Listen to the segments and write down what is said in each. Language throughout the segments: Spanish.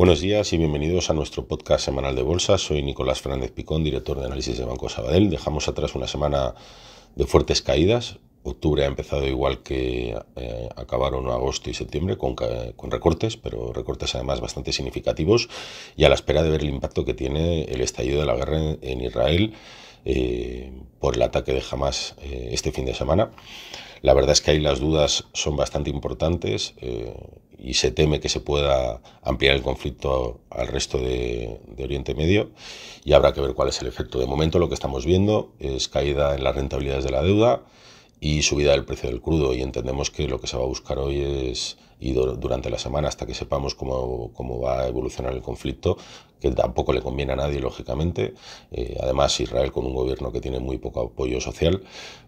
Buenos días y bienvenidos a nuestro podcast semanal de bolsa. Soy Nicolás Fernández Picón, director de análisis de Banco Sabadell. Dejamos atrás una semana de fuertes caídas. Octubre ha empezado igual que eh, acabaron agosto y septiembre con, recortes, pero recortes además bastante significativos y a la espera de ver el impacto que tiene el estallido de la guerra en Israel eh, por el ataque de Hamas eh, este fin de semana. La verdad es que ahí las dudas son bastante importantes eh, y se teme que se pueda ampliar el conflicto al resto de, Oriente Medio y habrá que ver cuál es el efecto. De momento lo que estamos viendo es caída en las rentabilidades de la deuda, y subida del precio del crudo. Y entendemos que lo que se va a buscar hoy es, y durante la semana, hasta que sepamos cómo, cómo va a evolucionar el conflicto, que tampoco le conviene a nadie, lógicamente. Eh, además, Israel, con un gobierno que tiene muy poco apoyo social,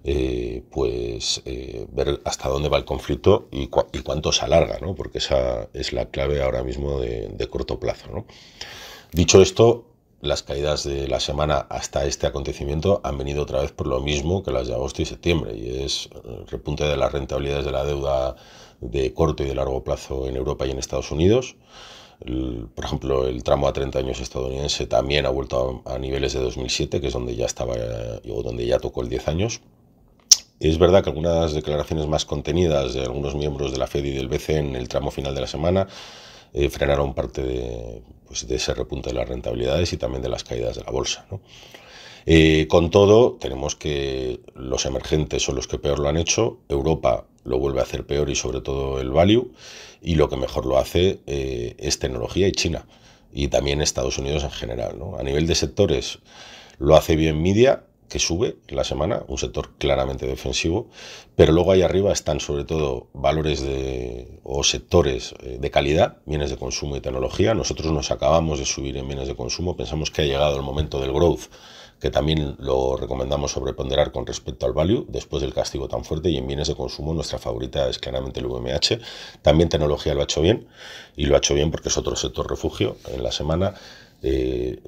eh, pues eh, ver hasta dónde va el conflicto y, cuánto se alarga, ¿no? porque esa es la clave ahora mismo de, de corto plazo. ¿no? Dicho esto, las caídas de la semana hasta este acontecimiento han venido otra vez por lo mismo que las de agosto y septiembre, y es eh, repunte de las rentabilidades de la deuda de corto y de largo plazo en Europa y en Estados Unidos. por ejemplo, el tramo a 30 años estadounidense también ha vuelto a, niveles de 2007, que es donde ya estaba eh, donde ya tocó el 10 años. Es verdad que algunas declaraciones más contenidas de algunos miembros de la Fed y del BCE en el tramo final de la semana eh, frenaron parte pues, de, ese repunte de las rentabilidades y también de las caídas de la bolsa. Eh, con todo, tenemos que los emergentes son los que peor lo han hecho, Europa lo vuelve a hacer peor y sobre todo el value, y lo que mejor lo hace eh, es tecnología y China, y también Estados Unidos en general. A nivel de sectores, lo hace bien media, que sube la semana, un sector claramente defensivo, pero luego ahí arriba están sobre todo valores de, o sectores eh, de calidad, bienes de consumo y tecnología. Nosotros nos acabamos de subir en bienes de consumo, pensamos que ha llegado el momento del growth que también lo recomendamos sobreponderar con respecto al value, después del castigo tan fuerte y en bienes de consumo nuestra favorita es claramente el VMH, también tecnología lo ha hecho bien y lo ha hecho bien porque es otro sector refugio en la semana, eh,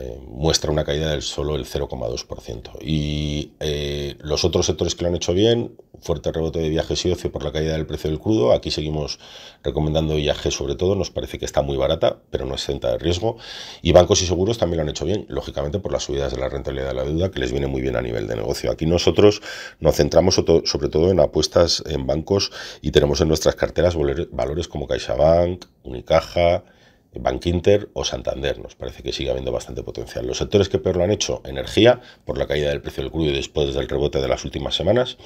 eh, muestra una caída del solo el 0,2%. Y eh, los otros sectores que lo han hecho bien, fuerte rebote de viajes y ocio por la caída del precio del crudo. Aquí seguimos recomendando viajes sobre todo, nos parece que está muy barata, pero no es exenta de riesgo. Y bancos y seguros también lo han hecho bien, lógicamente por las subidas de la rentabilidad de la deuda, que les viene muy bien a nivel de negocio. Aquí nosotros nos centramos sobre todo en apuestas en bancos y tenemos en nuestras carteras valores como CaixaBank, Unicaja, Bank Inter o Santander. Nos parece que sigue habiendo bastante potencial. Los sectores que peor lo han hecho, energía, por la caída del precio del crudo y después del rebote de las últimas semanas.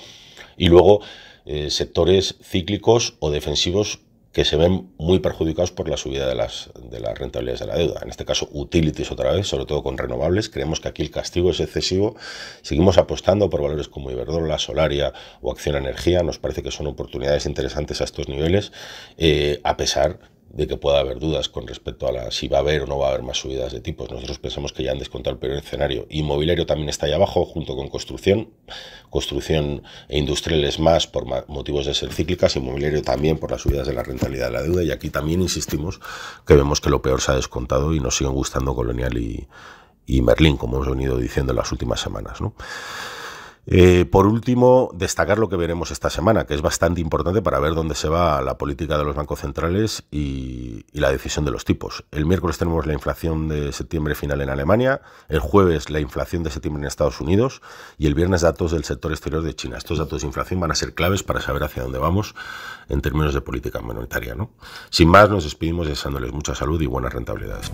Y luego eh, sectores cíclicos o defensivos que se ven muy perjudicados por la subida de las, rentabilidades de la deuda. En este caso, utilities otra vez, sobre todo con renovables. Creemos que aquí el castigo es excesivo. Seguimos apostando por valores como Iberdrola, Solaria o Acción Energía. Nos parece que son oportunidades interesantes a estos niveles, eh, a pesar de que pueda haber dudas con respecto a la, si va a haber o no va a haber más subidas de tipos. Nosotros pensamos que ya han descontado el peor escenario. Inmobiliario también está ahí abajo, junto con construcción. Construcción e industriales más por motivos de ser cíclicas, inmobiliario también por las subidas de la rentabilidad de la deuda. Y aquí también insistimos que vemos que lo peor se ha descontado y nos siguen gustando Colonial y, Merlín, como hemos venido diciendo en las últimas semanas. Eh, por último, destacar lo que veremos esta semana, que es bastante importante para ver dónde se va la política de los bancos centrales y, la decisión de los tipos. El miércoles tenemos la inflación de septiembre final en Alemania, el jueves la inflación de septiembre en Estados Unidos y el viernes datos del sector exterior de China. Estos datos de inflación van a ser claves para saber hacia dónde vamos en términos de política monetaria. ¿no? Sin más, nos despedimos deseándoles mucha salud y buenas rentabilidades.